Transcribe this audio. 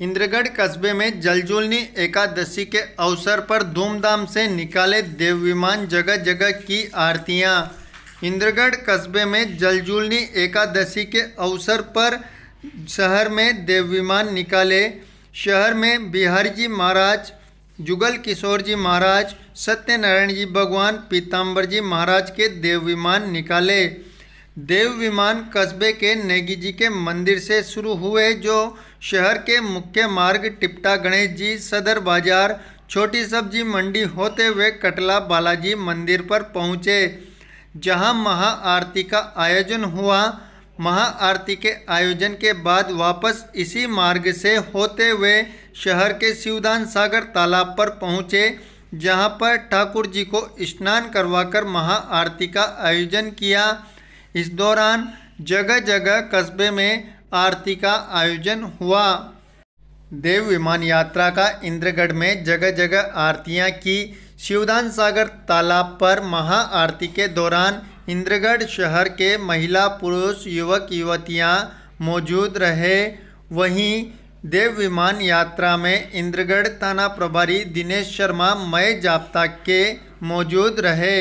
इंद्रगढ़ कस्बे में जलजुलनी एकादशी के अवसर पर धूमधाम से निकाले देव विमान जगह जगह की आरतियां इंद्रगढ़ कस्बे में जलजुलनी एकादशी के अवसर पर शहर में देव विमान निकाले शहर में बिहारी जी महाराज जुगल किशोर जी महाराज सत्यनारायण जी भगवान पीताम्बर जी महाराज के देव विमान निकाले देव विमान कस्बे के नेगी जी के मंदिर से शुरू हुए जो शहर के मुख्य मार्ग टिपटा गणेश जी सदर बाजार छोटी सब्जी मंडी होते हुए कटला बालाजी मंदिर पर पहुंचे जहां महाआरती का आयोजन हुआ महाआरती के आयोजन के बाद वापस इसी मार्ग से होते हुए शहर के शिवदान सागर तालाब पर पहुंचे जहां पर ठाकुर जी को स्नान करवाकर महाआरती का आयोजन किया इस दौरान जगह जगह कस्बे में आरती का आयोजन हुआ देव विमान यात्रा का इंद्रगढ़ में जगह जगह आरतियां की शिवदान सागर तालाब पर महाआरती के दौरान इंद्रगढ़ शहर के महिला पुरुष युवक युवतियां मौजूद रहे वहीं देव विमान यात्रा में इंद्रगढ़ थाना प्रभारी दिनेश शर्मा मय जाप्ता के मौजूद रहे